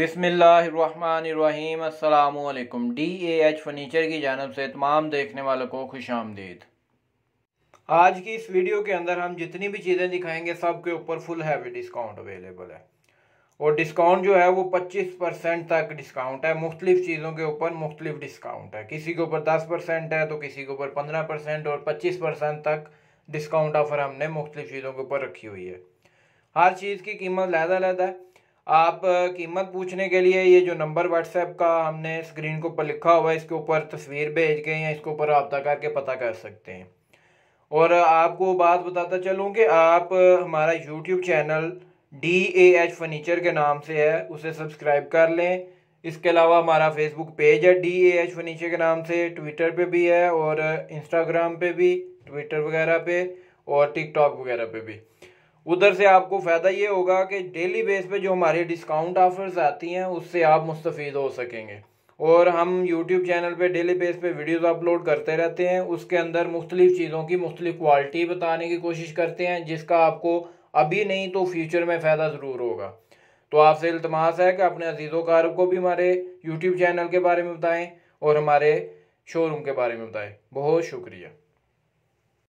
बिसमीम् अल्लाम D A H furniture की जानब से तमाम देखने वालों को खुश आमदीद आज की इस वीडियो के अंदर हम जितनी भी चीज़ें दिखाएंगे सब के ऊपर फुल हैवी डिस्काउंट अवेलेबल है और डिस्काउंट जो है वो 25 परसेंट तक डिस्काउंट है मुख्तलिफ चीज़ों के ऊपर मुख्तलिफ डिस्काउंट है किसी के ऊपर 10 परसेंट है तो किसी के ऊपर 15 परसेंट और 25 परसेंट तक डिस्काउंट ऑफर हमने मुख्तलिफ चीज़ों के ऊपर रखी हुई है हर चीज़ की कीमत लहदा लहदा है आप कीमत पूछने के लिए ये जो नंबर व्हाट्सएप का हमने स्क्रीन के ऊपर लिखा हुआ है इसके ऊपर तस्वीर भेज के या इसके ऊपर रबता करके पता कर सकते हैं और आपको बात बताता चलूँ कि आप हमारा YouTube channel D A H furniture के नाम से है उसे सब्सक्राइब कर लें इसके अलावा हमारा फेसबुक पेज है डी ए एच फर्नीचर के नाम से ट्विटर पे भी है और इंस्टाग्राम पे भी ट्विटर वगैरह पे और टिकटॉक वगैरह पे भी उधर से आपको फ़ायदा ये होगा कि डेली बेस पे जो हमारे डिस्काउंट ऑफर्स आती हैं उससे आप मुस्तफ़ हो सकेंगे और हम यूट्यूब चैनल पे डेली बेस पे वीडियोस अपलोड करते रहते हैं उसके अंदर मुख्तलिफ़ चीज़ों की मुख्तलिफ क्वालिटी बताने की कोशिश करते हैं जिसका आपको अभी नहीं तो फ्यूचर में फ़ायदा ज़रूर होगा तो आपसे इल्तमास है कि अपने अजीज़ों को भी हमारे यूट्यूब चैनल के बारे में बताएँ और हमारे शोरूम के बारे में बताएँ बहुत शुक्रिया